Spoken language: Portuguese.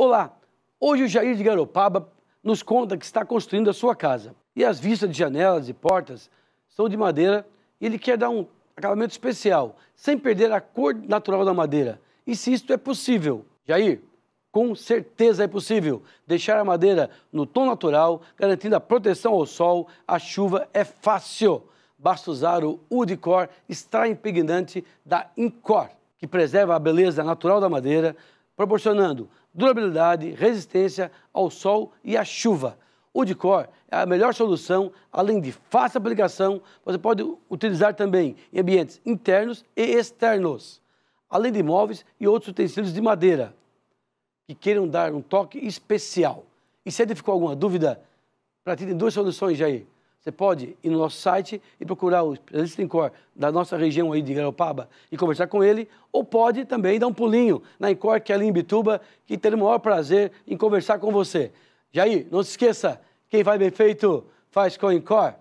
Olá, hoje o Jair de Garopaba nos conta que está construindo a sua casa e as vistas de janelas e portas são de madeira e ele quer dar um acabamento especial, sem perder a cor natural da madeira. E se isto é possível? Jair, com certeza é possível. Deixar a madeira no tom natural, garantindo a proteção ao sol, à chuva, é fácil. Basta usar o Udicor Impregnante da Incor, que preserva a beleza natural da madeira, proporcionando durabilidade, resistência ao sol e à chuva. O Dicor é a melhor solução, além de fácil aplicação, você pode utilizar também em ambientes internos e externos, além de móveis e outros utensílios de madeira que queiram dar um toque especial. E se ficou alguma dúvida, tem duas soluções, Jair. Você pode ir no nosso site e procurar o especialista Incor da nossa região aí de Garopaba e conversar com ele, ou pode também dar um pulinho na Incor, que é ali em Bituba, que teremos o maior prazer em conversar com você. Jair, não se esqueça, quem vai bem feito faz com a Incor.